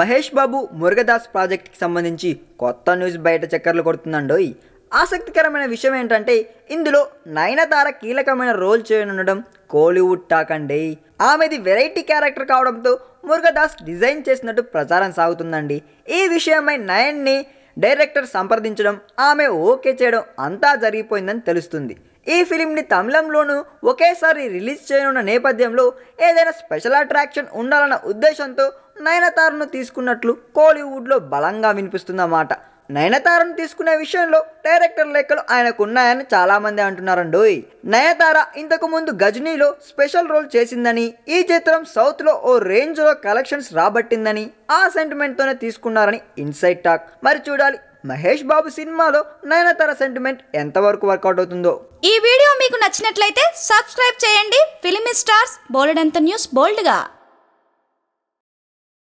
మహేష్ బాబు మురుగదాస్ ప్రాజెక్ట్కి సంబంధించి కొత్త న్యూస్ బయట చక్కర్లు కొడుతుందండోయ్ ఆసక్తికరమైన విషయం ఏంటంటే ఇందులో నయనతార కీలకమైన రోల్ చేయనుండడం కోలీవుడ్ టాక్ అండి ఆమెది వెరైటీ క్యారెక్టర్ కావడంతో మురుగదాస్ డిజైన్ చేసినట్టు ప్రచారం సాగుతుందండి ఈ విషయమై నయన్ని డైరెక్టర్ సంప్రదించడం ఆమె ఓకే చేయడం అంతా జరిగిపోయిందని తెలుస్తుంది ఈ ఫిలింని తమిళంలోనూ ఒకేసారి రిలీజ్ చేయనున్న నేపథ్యంలో ఏదైనా స్పెషల్ అట్రాక్షన్ ఉండాలన్న ఉద్దేశంతో నయనతారను తీసుకున్నట్లు కోలీవుడ్లో బలంగా వినిపిస్తుందన్నమాట నయనతారను తీసుకునే విషయంలో డైరెక్టర్ లెక్కలు ఆయనకున్నాయని చాలామంది అంటున్నారండోయ్ నయనతార ఇంతకు ముందు గజనీలో స్పెషల్ రోల్ చేసిందని ఈ చిత్రం సౌత్లో ఓ రేంజ్లో కలెక్షన్స్ రాబట్టిందని ఆ సెంటిమెంట్తోనే తీసుకున్నారని ఇన్సైట్ టాక్ మరి చూడాలి మహేష్ బాబు సినిమాలో నయనతార సెంటిమెంట్ ఎంతవరకు వర్కౌట్ అవుతుందో ఈ వీడియో మీకు నచ్చినట్లయితే సబ్స్క్రైబ్ చేయండి ఫిలిం స్టార్స్ బోల్డ్ ఎంత న్యూస్ బోల్డ్గా